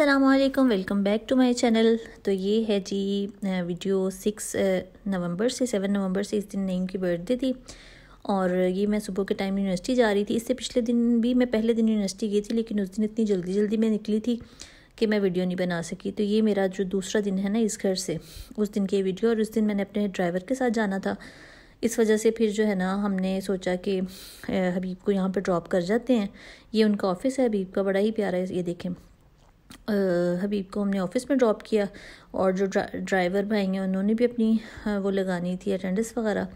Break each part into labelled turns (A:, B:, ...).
A: Aslam welcome back to my channel तो ये है जी वीडियो सिक्स नवंबर से सेवन नवंबर से इस दिन नईम की बर्थडे थी और ये मैं सुबह के टाइम यूनिवर्सिटी जा रही थी इससे पिछले दिन भी मैं पहले दिन यूनिवर्सिटी गई थी लेकिन उस दिन इतनी जल्दी जल्दी मैं निकली थी कि मैं वीडियो नहीं बना सकी तो ये मेरा जो दूसरा दिन है ना इस घर से उस दिन की वीडियो और उस दिन मैंने अपने ड्राइवर के साथ जाना था इस वजह से फिर जो है ना हमने सोचा कि हबीब को यहाँ पर ड्रॉप कर जाते हैं ये उनका ऑफिस है हबीब का बड़ा ही प्यारा है ये देखें हबीब को हमने ऑफिस में ड्रॉप किया और जो ड्रा, ड्राइवर भाई हैं उन्होंने भी अपनी वो लगानी थी अटेंडेंस वगैरह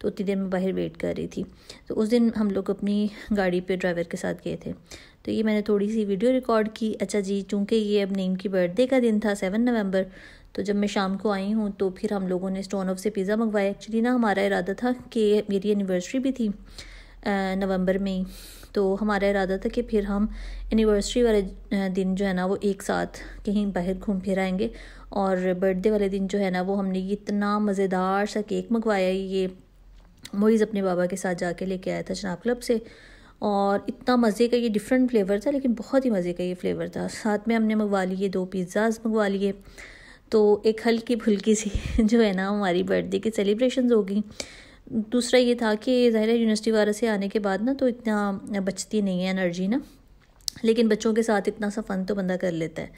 A: तो उतनी देर में बाहर वेट कर रही थी तो उस दिन हम लोग अपनी गाड़ी पे ड्राइवर के साथ गए थे तो ये मैंने थोड़ी सी वीडियो रिकॉर्ड की अच्छा जी चूँकि ये अब नीम की बर्थडे का दिन था सेवन नवम्बर तो जब मैं शाम को आई हूँ तो फिर हम लोगों ने स्टोन ऑफ से पिज़्ज़ा मंगवाया एक्चुअली ना हमारा इरादा था कि मेरी एनिवर्सरी भी थी नवंबर में ही तो हमारा इरादा था कि फिर हम एनिवर्सरी वाले दिन जो है ना वो एक साथ कहीं बाहर घूम फिर आएंगे और बर्थडे वाले दिन जो है ना वो हमने इतना मज़ेदार सा केक मंगवाया ये मोईज़ अपने बाबा के साथ जाके लेके आया था चनाब क्लब से और इतना मज़े का ये डिफरेंट फ्लेवर था लेकिन बहुत ही मज़े का ये फ्लेवर था साथ में हमने मंगवा लिए दो पिज़्ज़ाज मंगवा लिए तो एक हल्की फुल्की सी जो है ना हमारी बर्थडे की सेलिब्रेशन हो गई दूसरा ये था कि ज़ाहिर यूनिवर्सिटी वगैरह से आने के बाद ना तो इतना बचती नहीं है एनर्जी ना लेकिन बच्चों के साथ इतना सा फ़न तो बंदा कर लेता है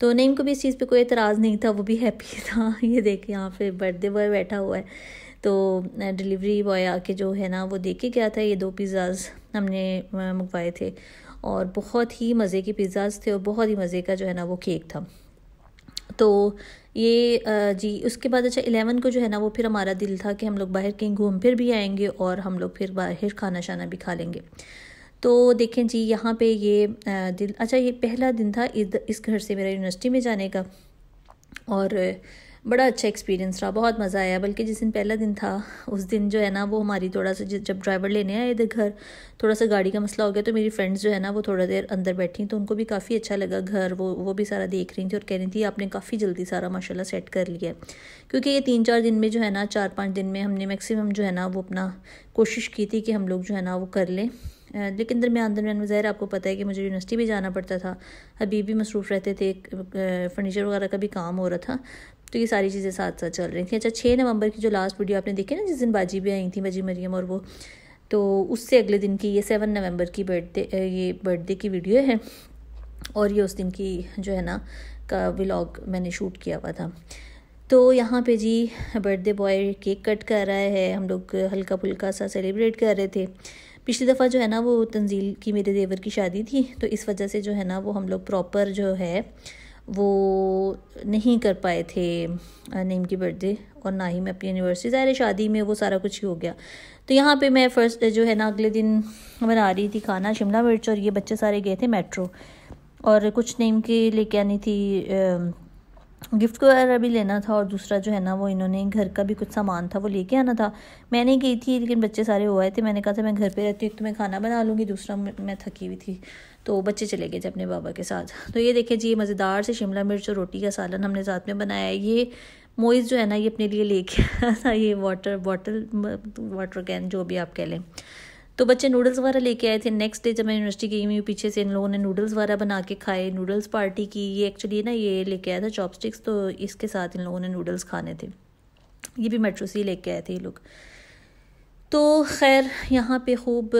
A: तो नहीं को भी इस चीज़ पे कोई एतराज़ नहीं था वो भी हैप्पी था ये देखे यहाँ पे बर्थडे बॉय बैठा हुआ है तो डिलीवरी बॉय आके जो है ना वो दे के गया था ये दो पिज़्ज़ाज हमने मंगवाए थे और बहुत ही मज़े के पिज़्ज़ाज थे और बहुत ही मज़े का जो है ना वो केक था तो ये जी उसके बाद अच्छा इलेवन को जो है ना वो फिर हमारा दिल था कि हम लोग बाहर कहीं घूम फिर भी आएंगे और हम लोग फिर बाहर खाना शाना भी खा लेंगे तो देखें जी यहाँ पे ये दिल अच्छा ये पहला दिन था इस घर से मेरा यूनिवर्सिटी में जाने का और बड़ा अच्छा एक्सपीरियंस रहा बहुत मज़ा आया बल्कि जिस दिन पहला दिन था उस दिन जो है ना वो हमारी थोड़ा सा जब ड्राइवर लेने आए इधर घर थोड़ा सा गाड़ी का मसला हो गया तो मेरी फ्रेंड्स जो है ना वो थोड़ा देर अंदर बैठी तो उनको भी काफ़ी अच्छा लगा घर वो वो भी सारा देख रही थी और कह रही थी आपने काफ़ी जल्दी सारा माशाला सेट कर लिया क्योंकि ये तीन चार दिन में जो है ना चार पाँच दिन में हमने मैक्सिमम जो है ना वो अपना कोशिश की थी कि हम लोग जो है ना वो कर लें लेकिन दरमियान दरमियान में ज़ाहिर आपको पता है कि मुझे यूनिवर्सिटी भी जाना पड़ता था अभी भी मसरूफ़ रहते थे फर्नीचर वगैरह का भी काम हो रहा था तो ये सारी चीज़ें साथ साथ चल रही थी अच्छा छः नवंबर की जो लास्ट वीडियो आपने देखी ना जिस दिन बाजी भी आई थी बाजी मरियम और वो तो उससे अगले दिन की ये सेवन नवंबर की बर्थडे ये बर्थडे की वीडियो है और ये उस दिन की जो है ना का व्लॉग मैंने शूट किया हुआ था तो यहाँ पे जी बर्थडे बॉय केक कट कर रहा है हम लोग हल्का फुल्का सा सेलिब्रेट कर रहे थे पिछली दफ़ा जो है ना वो तंजील की मेरे देवर की शादी थी तो इस वजह से जो है ना वो हम लोग प्रॉपर जो है वो नहीं कर पाए थे नेम की बर्थडे और ना ही मैं अपनी यूनिवर्सिटी ज़ाहिर शादी में वो सारा कुछ ही हो गया तो यहाँ पे मैं फ़र्स्ट जो है ना अगले दिन बना रही थी खाना शिमला मिर्च और ये बच्चे सारे गए थे मेट्रो और कुछ नेम के लेके आनी थी गिफ्ट वगैरह भी लेना था और दूसरा जो है ना वो इन्होंने घर का भी कुछ सामान था वो लेके आना था मैंने नहीं गई थी लेकिन बच्चे सारे हो आए थे मैंने कहा था मैं घर पे रहती हूँ एक तो मैं खाना बना लूँगी दूसरा मैं थकी हुई थी तो बच्चे चले गए थे अपने बाबा के साथ तो ये देखिए जी ये मज़ेदार से शिमला मिर्च और रोटी का सालन हमने साथ में बनाया ये मोइज जो है ना ये अपने लिए लेके आया था ये वाटर बॉटल वाटर कैन जो भी आप कह लें तो बच्चे नूडल्स वगैरह लेके आए थे नेक्स्ट डे जब मैं यूनिवर्सिटी गई हुई पीछे से इन लोगों ने नूडल्स वगैरह बना के खाए नूडल्स पार्टी की ये एक्चुअली ना ये लेके आया था चॉपस्टिक्स तो इसके साथ इन लोगों ने नूडल्स खाने थे ये भी मेट्रो से ही लेके आए थे ये लोग तो खैर यहाँ पे खूब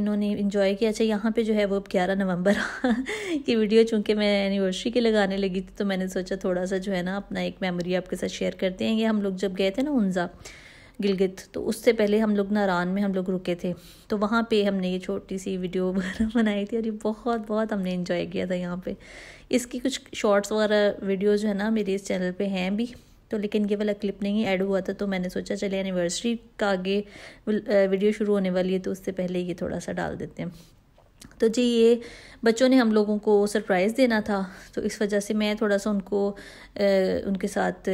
A: इन्होंने इन्जॉय किया अच्छा यहाँ पे जो है वो अब ग्यारह नवंबर की वीडियो चूँकि मैं एनिवर्सरी के लगाने लगी थी तो मैंने सोचा थोड़ा सा जो है ना अपना एक मेमोरी आपके साथ शेयर करते हैं ये हम लोग जब गए थे ना उनजा गिलगित तो उससे पहले हम लोग नारान में हम लोग रुके थे तो वहाँ पे हमने ये छोटी सी वीडियो वगैरह बनाई थी और ये बहुत बहुत हमने इन्जॉय किया था यहाँ पे इसकी कुछ शॉर्ट्स वगैरह वीडियो जो है ना मेरे इस चैनल पर हैं भी तो लेकिन ये वाला क्लिप नहीं ऐड हुआ था तो मैंने सोचा चले एनिवर्सरी का आगे वीडियो शुरू होने वाली है तो उससे पहले ये थोड़ा सा डाल देते हैं तो जी ये बच्चों ने हम लोगों को सरप्राइज़ देना था तो इस वजह से मैं थोड़ा सा उनको उनके साथ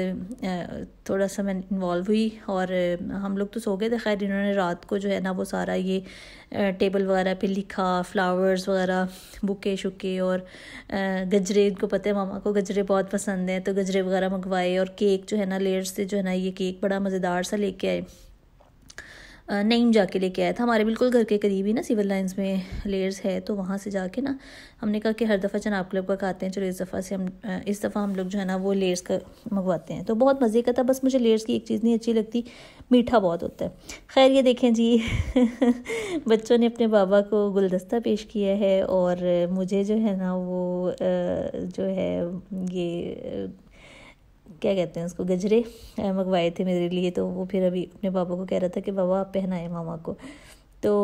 A: थोड़ा सा मैं इन्वॉल्व हुई और हम लोग तो सो गए थे खैर इन्होंने रात को जो है ना वो सारा ये टेबल वगैरह पे लिखा फ्लावर्स वगैरह बुके शुके और गजरे इनको पता है मामा को गजरे बहुत पसंद हैं तो गजरे वगैरह मंगवाए और केक जो है ना लेयर से जो है ना ये केक बड़ा मज़ेदार सा लेके आए नईम जाके लेके आया था हमारे बिल्कुल घर के करीब ही ना सिविल लाइन्स में लेयर्स है तो वहाँ से जाके ना हमने कहा कि हर दफ़ा चनाब क्लब का खाते हैं चलो इस दफ़ा से हम इस दफ़ा हम लोग जो है ना वो लेयर्स का मंगवाते हैं तो बहुत मज़े का था बस मुझे लेयर्स की एक चीज़ नहीं अच्छी लगती मीठा बहुत होता है खैर ये देखें जी बच्चों ने अपने बाबा को गुलदस्ता पेश किया है और मुझे जो है ना वो जो है ये क्या कहते हैं उसको गजरे मंगवाए थे मेरे लिए तो वो फिर अभी अपने पापा को कह रहा था कि बाबा आप पहनाए मामा को तो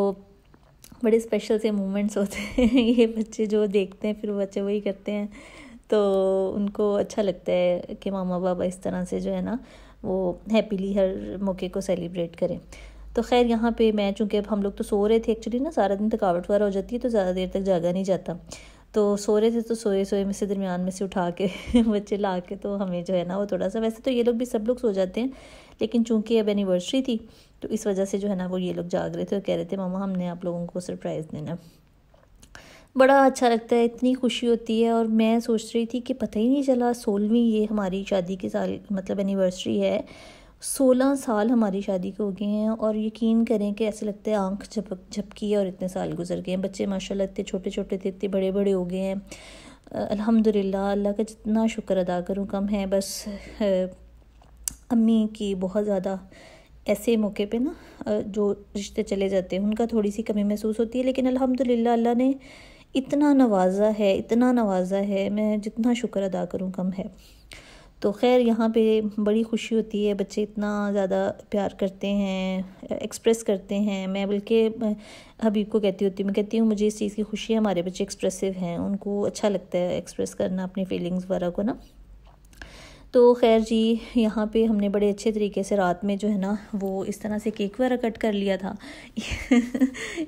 A: बड़े स्पेशल से मोमेंट्स होते हैं ये बच्चे जो देखते हैं फिर बच्चे वही करते हैं तो उनको अच्छा लगता है कि मामा बाबा इस तरह से जो है ना वो हैप्पीली हर मौके को सेलिब्रेट करें तो खैर यहाँ पे मैं चूँकि अब हम लोग तो सो रहे थे एक्चुअली ना सारा दिन थकावट वगैरह हो जाती है तो ज़्यादा देर तक जागा नहीं जाता तो सो रहे थे तो सोए सोए में से दरमियान में से उठा के बच्चे ला के तो हमें जो है ना वो थोड़ा सा वैसे तो ये लोग भी सब लोग सो जाते हैं लेकिन चूंकि अब एनिवर्सरी थी तो इस वजह से जो है ना वो ये लोग जाग रहे थे और कह रहे थे मामा हमने आप लोगों को सरप्राइज़ देना बड़ा अच्छा लगता है इतनी खुशी होती है और मैं सोच रही थी कि पता ही नहीं चला सोलहवीं ये हमारी शादी की साल मतलब एनिवर्सरी है सोलह साल हमारी शादी के हो गए हैं और यकीन करें कि ऐसे लगता है आंख झपक झपकी है और इतने साल गुजर गए हैं बच्चे माशाल्लाह इतने छोटे छोटे थे इतने बड़े बड़े हो गए हैं अल्हम्दुलिल्लाह अल्लाह का जितना शुक्र अदा करूँ कम है बस अम्मी की बहुत ज़्यादा ऐसे मौके पे ना जो रिश्ते चले जाते हैं उनका थोड़ी सी कमी महसूस होती है लेकिन अलहमदिल्ला अल्लाह ने इतना नवाज़ा है इतना नवाज़ा है मैं जितना शुक्र अदा करूँ कम है तो खैर यहाँ पे बड़ी खुशी होती है बच्चे इतना ज़्यादा प्यार करते हैं एक्सप्रेस करते हैं मैं बल्कि हबीब को कहती होती हूँ मैं कहती हूँ मुझे इस चीज़ की खुशी है हमारे बच्चे एक्सप्रेसिव हैं उनको अच्छा लगता है एक्सप्रेस करना अपनी फीलिंग्स वगैरह को ना तो खैर जी यहाँ पे हमने बड़े अच्छे तरीके से रात में जो है ना वो इस तरह से केक वगैरह कट कर लिया था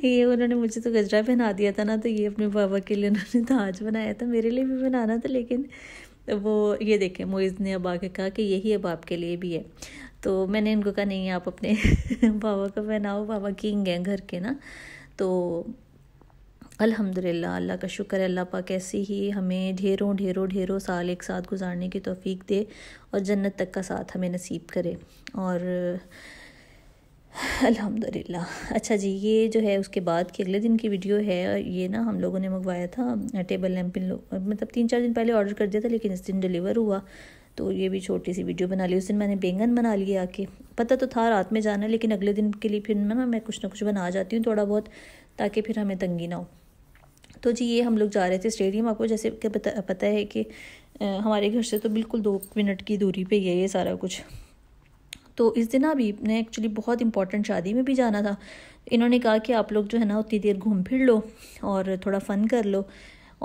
A: ये उन्होंने मुझे तो गजरा पहना दिया था ना तो ये अपने बाबा के लिए उन्होंने ताज तो बनाया था मेरे लिए भी बनाना था लेकिन तो वो ये देखें मोइज़ ने अब आके कहा कि यही अब आपके लिए भी है तो मैंने इनको कहा नहीं आप अपने बाबा का पहनाओ बाबा किंग हैं घर के ना तो अल्हम्दुलिल्लाह अल्लाह का शुक्र है अल्लाह पाक ऐसे ही हमें ढेरों ढेरों ढेरों साल एक साथ गुजारने की तोफ़ी दे और जन्नत तक का साथ हमें नसीब करे और अल्हम्दुलिल्लाह अच्छा जी ये जो है उसके बाद की अगले दिन की वीडियो है और ये ना हम लोगों ने मंगवाया था टेबल लैम्प मतलब तीन चार दिन पहले ऑर्डर कर दिया था लेकिन इस दिन डिलीवर हुआ तो ये भी छोटी सी वीडियो बना ली उस दिन मैंने बैंगन बना लिया आके पता तो था रात में जाना लेकिन अगले दिन के लिए फिर ना मैं कुछ ना कुछ बना जाती हूँ थोड़ा बहुत ताकि फिर हमें तंगी ना हो तो जी ये हम लोग जा रहे थे स्टेडियम आपको जैसे पता पता है कि हमारे घर से तो बिल्कुल दो मिनट की दूरी पर ही है ये सारा कुछ तो इस दिन अभी ने एक्चुअली बहुत इंपॉर्टेंट शादी में भी जाना था इन्होंने कहा कि आप लोग जो है ना उतनी देर घूम फिर लो और थोड़ा फ़न कर लो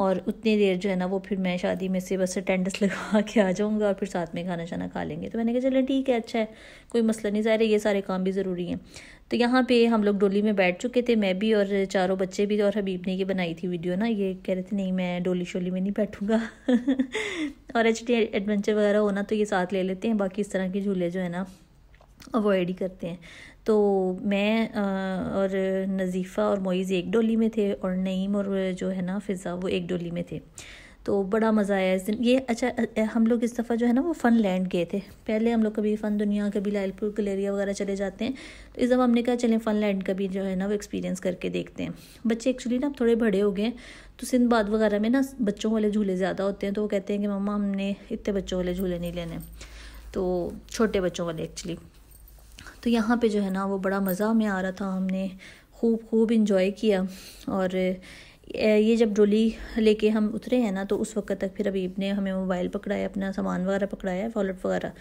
A: और उतनी देर जो है ना वो फिर मैं शादी में से बस अटेंडेंस लगा के आ जाऊँगा और फिर साथ में खाना शाना खा लेंगे तो मैंने कहा चलें ठीक है अच्छा है कोई मसला नहीं ज़ाहिर ये सारे काम भी ज़रूरी हैं तो यहाँ पे हम लोग डोली में बैठ चुके थे मैं भी और चारों बच्चे भी और हबीब ने ये बनाई थी वीडियो ना ये कह रहे थे नहीं मैं डोली शोली में नहीं बैठूँगा और एच एडवेंचर वगैरह होना तो ये साथ ले लेते हैं बाकी इस तरह के झूले जो है ना अवॉइड ही करते हैं तो मैं और नज़ीफ़ा और मोइज़ एक डोली में थे और नईम और जो है ना फ़िज़ा वो एक डोली में थे तो बड़ा मज़ा आया इस दिन ये अच्छा हम लोग इस दफ़ा जो है ना वो फ़न लैंड गए थे पहले हम लोग कभी फ़न दुनिया कभी लालपुर गलेरिया वगैरह चले जाते हैं तो इस दफ़ा हमने कहा चलें फ़न लैंड का भी जो है ना वो एक्सपीरियंस करके देखते हैं बच्चे एक्चुअली ना अब थोड़े बड़े हो गए तो सिंधबाद वगैरह में ना बच्चों वाले झूले ज़्यादा होते हैं तो वो कहते हैं कि मम्मा हमने इतने बच्चों वाले झूले नहीं लेने तो छोटे बच्चों वाले एक्चुअली तो यहाँ पे जो है ना वो बड़ा मज़ा में आ रहा था हमने खूब खूब इंजॉय किया और ये जब डोली लेके हम उतरे हैं ना तो उस वक्त तक फिर अबीब ने हमें मोबाइल पकड़ाया अपना सामान वगैरह पकड़ाया वॉलेट वगैरह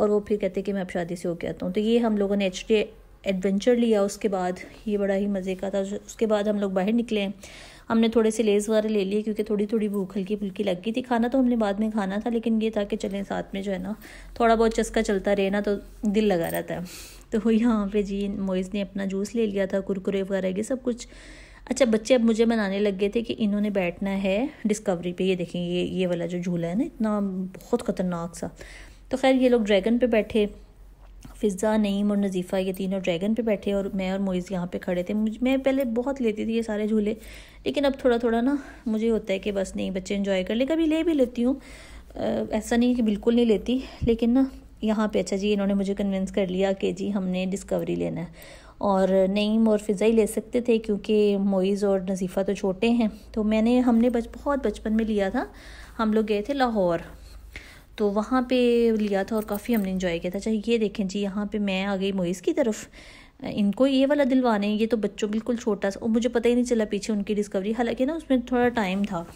A: और वो फिर कहते कि मैं अब शादी से होके आता हूँ तो ये हम लोगों ने एच एडवेंचर लिया उसके बाद ये बड़ा ही मज़े का था उसके बाद हम लोग बाहर निकले हमने थोड़े से लेस वगैरह ले लिए क्योंकि थोड़ी थोड़ी भूख हल्की फुल्की लग गई थी खाना तो हमने बाद में खाना था लेकिन ये था कि चलें साथ में जो है ना थोड़ा बहुत चस्का चलता रहे ना तो दिल लगा रहता है तो यहाँ पे जी मोइज़ ने अपना जूस ले लिया था कुरकुरे वगैरह ये सब कुछ अच्छा बच्चे अब मुझे मनाने लग गए थे कि इन्होंने बैठना है डिस्कवरी पे ये देखें ये ये वाला जो झूला है ना इतना बहुत ख़तरनाक सा तो खैर ये लोग ड्रैगन पे बैठे फिज़ा नईम और नजीफ़ा ये तीनों ड्रैगन पे बैठे और मैं और मोइज़ यहाँ पे खड़े थे मैं पहले बहुत लेती थी ये सारे झूले लेकिन अब थोड़ा थोड़ा ना मुझे होता है कि बस नहीं बच्चे इन्जॉय कर ले कभी ले भी लेती हूँ ऐसा नहीं कि बिल्कुल नहीं लेती लेकिन ना यहाँ पे अच्छा जी इन्होंने मुझे कन्विंस कर लिया कि जी हमने डिस्कवरी लेना है और नईम और फ़िज़ा ही ले सकते थे क्योंकि मोइज़ और नजीफ़ा तो छोटे हैं तो मैंने हमने बच बहुत बचपन में लिया था हम लोग गए थे लाहौर तो वहाँ पे लिया था और काफ़ी हमने इन्जॉय किया था चाहे अच्छा, ये देखें जी यहाँ पे मैं आ गई मोइज़ की तरफ इनको ये वाला दिलवाने ये तो बच्चों बिल्कुल छोटा सा और मुझे पता ही नहीं चला पीछे उनकी डिस्कवरी हालांकि ना उसमें थोड़ा टाइम था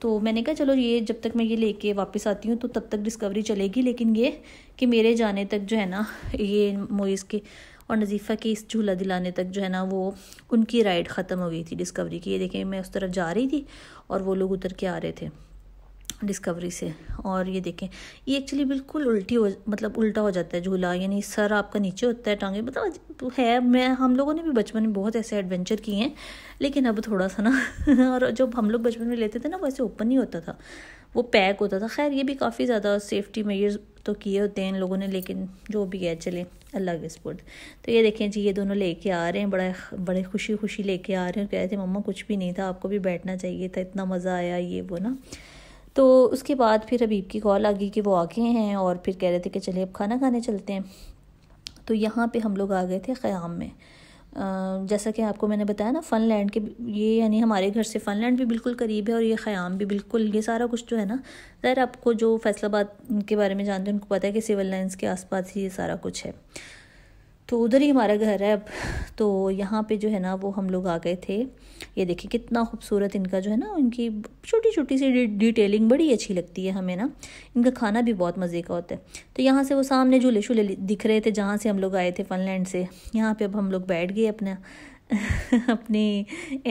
A: तो मैंने कहा चलो ये जब तक मैं ये लेके वापस आती हूँ तो तब तक डिस्कवरी चलेगी लेकिन ये कि मेरे जाने तक जो है ना ये मोइस के और नजीफ़ा के इस झूला दिलाने तक जो है ना वो उनकी राइड ख़त्म हो गई थी डिस्कवरी की ये देखें मैं उस तरफ जा रही थी और वो लोग उतर के आ रहे थे डिस्कवरी से और ये देखें ये एक्चुअली बिल्कुल उल्टी हो मतलब उल्टा हो जाता है झूला यानी सर आपका नीचे होता है टांगे मतलब है मैं हम लोगों ने भी बचपन में बहुत ऐसे एडवेंचर किए हैं लेकिन अब थोड़ा सा ना और जब हम लोग बचपन में लेते थे ना वैसे ओपन ही होता था वो पैक होता था खैर ये भी काफ़ी ज़्यादा सेफ्टी मेजर्स तो किए होते हैं इन लोगों ने लेकिन जो भी है चले अल्लाह के स्पोर्ट तो ये देखें जी ये दोनों लेके आ रहे हैं बड़ा बड़े खुशी खुशी लेके आ रहे हैं कह रहे थे मम्मा कुछ भी नहीं था आपको भी बैठना चाहिए था इतना मज़ा आया ये वो ना तो उसके बाद फिर हबीब की कॉल आ गई कि वो आ गए हैं और फिर कह रहे थे कि चले अब खाना खाने चलते हैं तो यहाँ पे हम लोग आ गए थे ख़याम में जैसा कि आपको मैंने बताया ना फन लैंड के ये यानी हमारे घर से फ़न लैंड भी बिल्कुल करीब है और ये ख़याम भी बिल्कुल ये सारा कुछ जो है ना ज़ाहिर आपको जो फैसलाबाद के बारे में जानते हैं उनको पता है कि सिविल लाइन्स के आसपास ही ये सारा कुछ है तो उधर ही हमारा घर है अब तो यहाँ पे जो है ना वो हम लोग आ गए थे ये देखिए कितना खूबसूरत इनका जो है ना इनकी छोटी छोटी सी डिटेलिंग बड़ी अच्छी लगती है हमें ना इनका खाना भी बहुत मज़े का होता है तो यहाँ से वो सामने झूले शूले दिख रहे थे जहाँ से हम लोग आए थे फनलैंड से यहाँ पर अब हम लोग बैठ गए अपना अपनी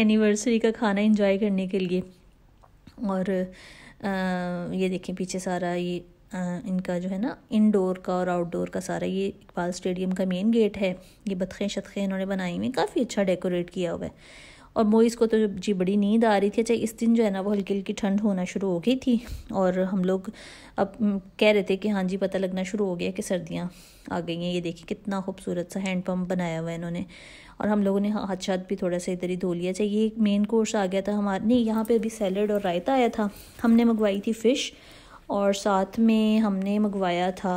A: एनिवर्सरी का खाना इंजॉय करने के लिए और आ, ये देखें पीछे सारा ये इनका जो है ना इनडोर का और आउटडोर का सारा ये इकबाल स्टेडियम का मेन गेट है ये बतखें शतखें इन्होंने बनाई हुई काफ़ी अच्छा डेकोरेट किया हुआ है और मोइस को तो जी बड़ी नींद आ रही थी अच्छा इस दिन जो है ना वो हल्की हल्की ठंड होना शुरू हो गई थी और हम लोग अब कह रहे थे कि हाँ जी पता लगना शुरू हो गया कि सर्दियाँ आ गई हैं ये देखिए कितना खूबसूरत सा हैंड बनाया हुआ है इन्होंने और हम लोगों ने हाथ शाथ भी थोड़ा सा इधर ही धो लिया चाहिए अच्छा ये मेन कोर्स आ गया था हमारे नहीं यहाँ पर अभी सैलड और रायता आया था हमने मंगवाई थी फ़िश और साथ में हमने मंगवाया था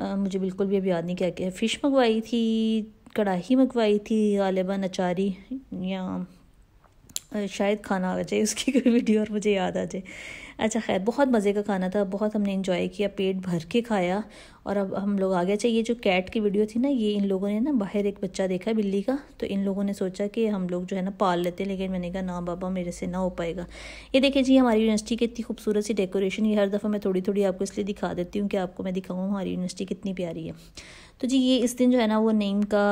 A: आ, मुझे बिल्कुल भी अब याद नहीं क्या क्या फ़िश मंगवाई थी कढ़ाही मंगवाई थी गालिबा अचारी या शायद खाना आ जाए उसकी कोई वीडियो और मुझे याद आ जाए अच्छा खैर बहुत मज़े का खाना था बहुत हमने इन्जॉय किया पेट भर के खाया और अब हम लोग आगे अच्छा ये जो कैट की वीडियो थी ना ये इन लोगों ने ना बाहर एक बच्चा देखा बिल्ली का तो इन लोगों ने सोचा कि हम लोग जो है ना पाल लेते हैं लेकिन मैंने कहा ना बाबा मेरे से ना हो पाएगा ये देखिए जी हमारी यूनिवर्सिटी की इतनी खूबसूरत सी डेकोरेशन ये हर दफ़ा मैं थोड़ी थोड़ी आपको इसलिए दिखा देती हूँ कि आपको मैं दिखाऊँ हमारी यूनिवर्सिटी कितनी प्यारी है तो जी ये इस दिन जो है ना वो नीम का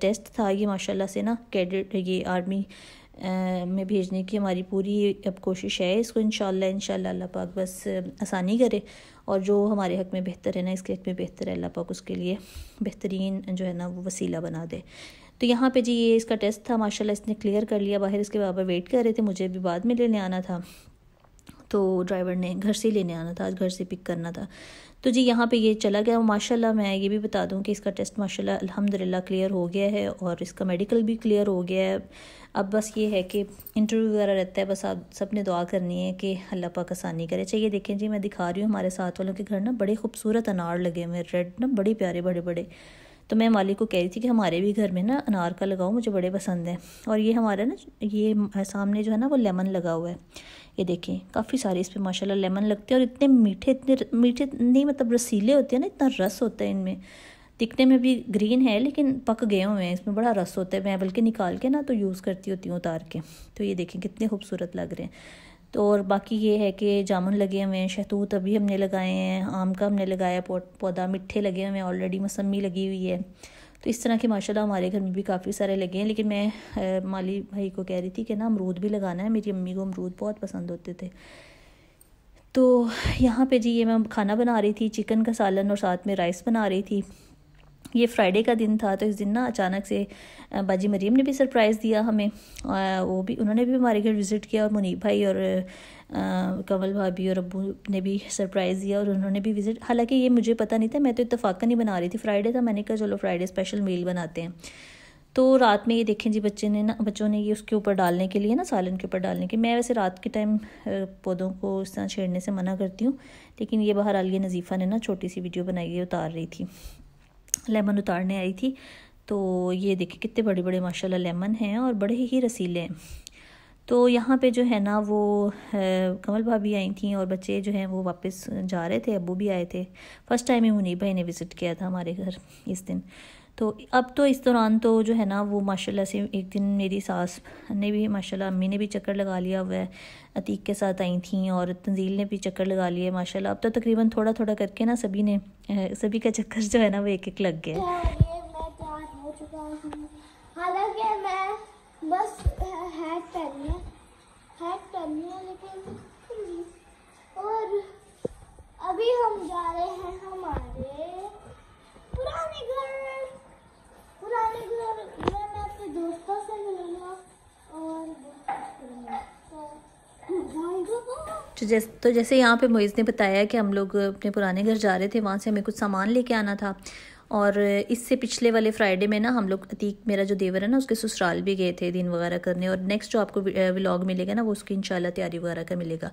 A: टेस्ट था ये माशाला से ना कैडेट ये आर्मी में भेजने की हमारी पूरी अब कोशिश है इसको इन शाह अल्लाह पाक बस आसानी करे और जो हमारे हक में बेहतर है ना इसके हक में बेहतर है अल्लाह पाक उसके लिए बेहतरीन जो है ना वो वसीला बना दे तो यहाँ पे जी ये इसका टेस्ट था माशाल्लाह इसने क्लियर कर लिया बाहर इसके बाबा वेट कर रहे थे मुझे भी बाद में लेने आना था तो ड्राइवर ने घर से लेने आना था आज घर से पिक करना था तो जी यहाँ पे ये चला गया माशाल्लाह मैं ये भी बता दूँ कि इसका टेस्ट माशाल्लाह अल्हम्दुलिल्लाह क्लियर हो गया है और इसका मेडिकल भी क्लियर हो गया है अब बस ये है कि इंटरव्यू वगैरह रहता है बस आप सब ने दुआ करनी है कि अल्लाह पाक आसानी करे चाहिए अच्छा, देखें जी मैं दिखा रही हूँ हमारे साथ वालों के घर ना बड़े खूबसूरत अनार लगे हुए रेड ना बड़े प्यारे बड़े बड़े तो मैं मालिक को कह रही थी कि हमारे भी घर में ना अनार का लगाओ मुझे बड़े पसंद है और ये हमारा ना ये सामने जो है ना वो लेमन लगा हुआ है ये देखें काफ़ी सारे इस पर माशाला लेमन लगते हैं और इतने मीठे इतने मीठे नहीं मतलब रसीले होते हैं ना इतना रस होता है इनमें दिखने में भी ग्रीन है लेकिन पक गए हुए हैं इसमें बड़ा रस होता है मैं बल्कि निकाल के ना तो यूज़ करती होती हूँ उतार के तो ये देखें कितने खूबसूरत लग रहे हैं तो और बाकी ये है कि जामुन लगे हुए हैं शहतूत अभी हमने लगाए हैं आम का हमने लगाया पौधा मिठ्ठे लगे हुए हैं ऑलरेडी मौसमी लगी हुई है तो इस तरह के माशाल्लाह हमारे घर में भी काफ़ी सारे लगे हैं लेकिन मैं आ, माली भाई को कह रही थी कि ना अमरूद भी लगाना है मेरी अम्मी को अमरूद बहुत पसंद होते थे तो यहाँ पे जी ये मैं खाना बना रही थी चिकन का सालन और साथ में राइस बना रही थी ये फ्राइडे का दिन था तो इस दिन ना अचानक से बाजी मरीम ने भी सरप्राइज़ दिया हमें वो भी उन्होंने भी हमारे घर विज़िट किया और मुनीब भाई और कंवल भाभी और अबू ने भी सरप्राइज़ दिया और उन्होंने भी विज़िट हालांकि ये मुझे पता नहीं था मैं तो इतफाक़ा नहीं बना रही थी फ्राइडे था मैंने कहा चलो फ्राइडे स्पेशल मील बनाते हैं तो रात में ये देखें जी बच्चे ने ना बच्चों ने ये उसके ऊपर डालने के लिए ना सालन के ऊपर डालने के मैं वैसे रात के टाइम पौधों को इस तरह छेड़ने से मना करती हूँ लेकिन ये बहरहाल ये नजीफ़ा ने ना छोटी सी वीडियो बनाई है उतार रही थी लेमन उतारने आई थी तो ये देखिए कितने बड़े बड़े माशाल्लाह लेमन हैं और बड़े ही रसीले हैं तो यहाँ पे जो है ना वो कमल भाभी आई थी और बच्चे जो हैं वो वापस जा रहे थे अबू भी आए थे फर्स्ट टाइम ही मुनीब भाई ने विज़िट किया था हमारे घर इस दिन तो अब तो इस दौरान तो जो है ना वो माशाल्लाह से एक दिन मेरी सास ने भी माशाल्लाह अम्मी ने भी चक्कर लगा लिया हुआ है अतीक के साथ आई थी और तंजील ने भी चक्कर लगा लिए माशाल्लाह अब तो तकरीबन थोड़ा थोड़ा करके ना सभी ने सभी का चक्कर जो है ना वो एक एक लग गया तो है तो जैस तो जैसे यहाँ पे मोइज़ ने बताया कि हम लोग अपने पुराने घर जा रहे थे वहाँ से हमें कुछ सामान लेके आना था और इससे पिछले वाले फ्राइडे में ना हम लोग अतीक मेरा जो देवर है ना उसके ससुराल भी गए थे दिन वगैरह करने और नेक्स्ट जो आपको व्लॉग मिलेगा ना वो उसकी इंशाल्लाह तैयारी वगैरह का मिलेगा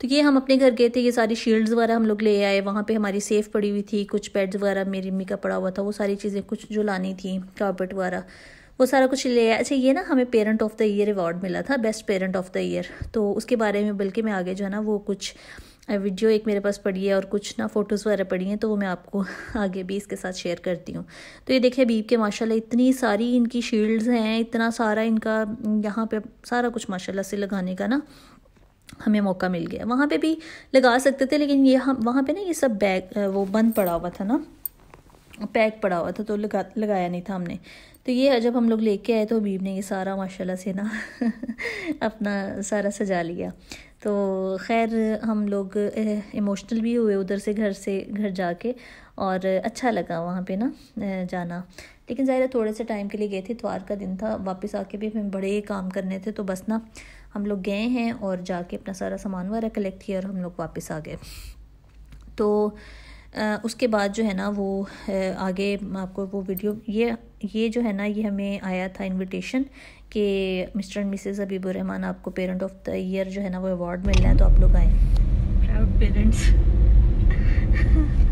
A: तो ये हम अपने घर गए थे ये सारी शील्ड्स वगैरह हम लोग ले आए वहाँ पे हमारी सेफ़ पड़ी हुई थी कुछ बेड्स वगैरह मेरी मम्मी का पड़ा हुआ था वो सारी चीज़ें कुछ जो लानी थी कारपेट वगैरह वो सारा कुछ ले आया अच्छा ये ना हमें parent of the year award मिला था best parent of the year तो उसके बारे में बल्कि मैं आगे जो है ना वो कुछ वीडियो एक मेरे पास पड़ी है और कुछ ना फ़ोटोज़ वगैरह पड़ी हैं तो वो मैं आपको आगे भी इसके साथ शेयर करती हूँ तो ये देखिए बीब के माशाल्लाह इतनी सारी इनकी शील्ड्स हैं इतना सारा इनका यहाँ पे सारा कुछ माशाल्लाह से लगाने का ना हमें मौका मिल गया वहाँ पे भी लगा सकते थे लेकिन ये हम वहाँ पर ना ये सब बैग वो बंद पड़ा हुआ था ना पैक पड़ा हुआ था तो लगा लगाया नहीं था हमने तो ये जब हम लोग लेके आए तो हबीब ने ये सारा माशाल्लाह से ना अपना सारा सजा लिया तो खैर हम लोग इमोशनल भी हुए उधर से घर से घर जाके और अच्छा लगा वहाँ पे ना जाना लेकिन ज़ाहिर थोड़े से टाइम के लिए गए थे इतवार का दिन था वापस आके भी हमें बड़े काम करने थे तो बस ना हम लोग गए हैं और जाके अपना सारा सामान वगैरह कलेक्ट किया और हम लोग वापस आ गए तो उसके बाद जो है ना वो आगे आपको वो वीडियो ये ये जो है ना ये हमें आया था इनविटेशन कि Mr and Mrs Habibur Rahman आपको पेरेंट ऑफ द ईयर जो है ना वो अवार्ड मिल रहा है तो आप लोग आए प्राउड पेरेंट्स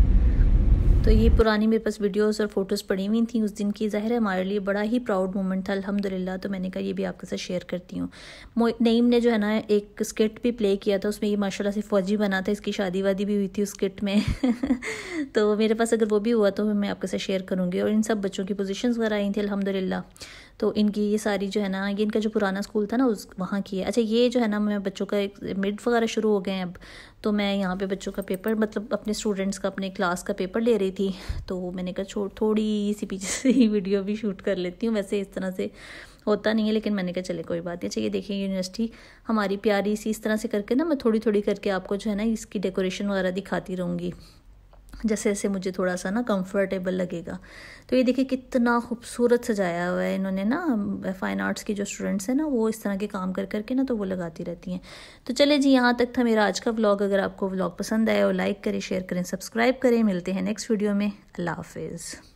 A: तो ये पुरानी मेरे पास वीडियोस और फोटोज़ पड़ी हुई थी उस दिन की ज़ाहिर हमारे लिए बड़ा ही प्राउड मोमेंट था अल्हम्दुलिल्लाह तो मैंने कहा ये भी आपके साथ शेयर करती हूँ नईम ने जो है ना एक स्किट भी प्ले किया था उसमें ये माशाल्लाह से फ़ौजी बना था इसकी शादी वादी भी हुई थी उस स्किट में तो मेरे पास अगर वो भी हुआ तो मैं आपके साथ शेयर करूँगी और इन सब बच्चों की पोजिशन वगैरह आई थी अलहमदिल्ला तो इनकी ये सारी जो है ना ये इनका जो पुराना स्कूल था ना उस वहाँ की है अच्छा ये जो है ना मैं बच्चों का एक मिड वगैरह शुरू हो गए हैं अब तो मैं यहाँ पे बच्चों का पेपर मतलब अपने स्टूडेंट्स का अपने क्लास का पेपर ले रही थी तो मैंने कहा छोड़ थोड़ी सी पीछे से ही वीडियो भी शूट कर लेती हूँ वैसे इस तरह से होता नहीं है लेकिन मैंने कहा चले कोई बात नहीं अच्छा ये देखिए यूनिवर्सिटी हमारी प्यारी सी इस तरह से करके ना मैं थोड़ी थोड़ी करके आपको जो है ना इसकी डेकोरेशन वगैरह दिखाती रहूँगी जैसे जैसे मुझे थोड़ा सा ना कंफर्टेबल लगेगा तो ये देखिए कितना खूबसूरत सजाया हुआ है इन्होंने ना फ़ाइन आर्ट्स की जो स्टूडेंट्स हैं ना वो इस तरह के काम कर करके ना तो वो लगाती रहती हैं तो चले जी यहाँ तक था मेरा आज का व्लॉग अगर आपको व्लॉग पसंद आया हो लाइक करें शेयर करें सब्सक्राइब करें मिलते हैं नेक्स्ट वीडियो में अल्लाह हाफिज़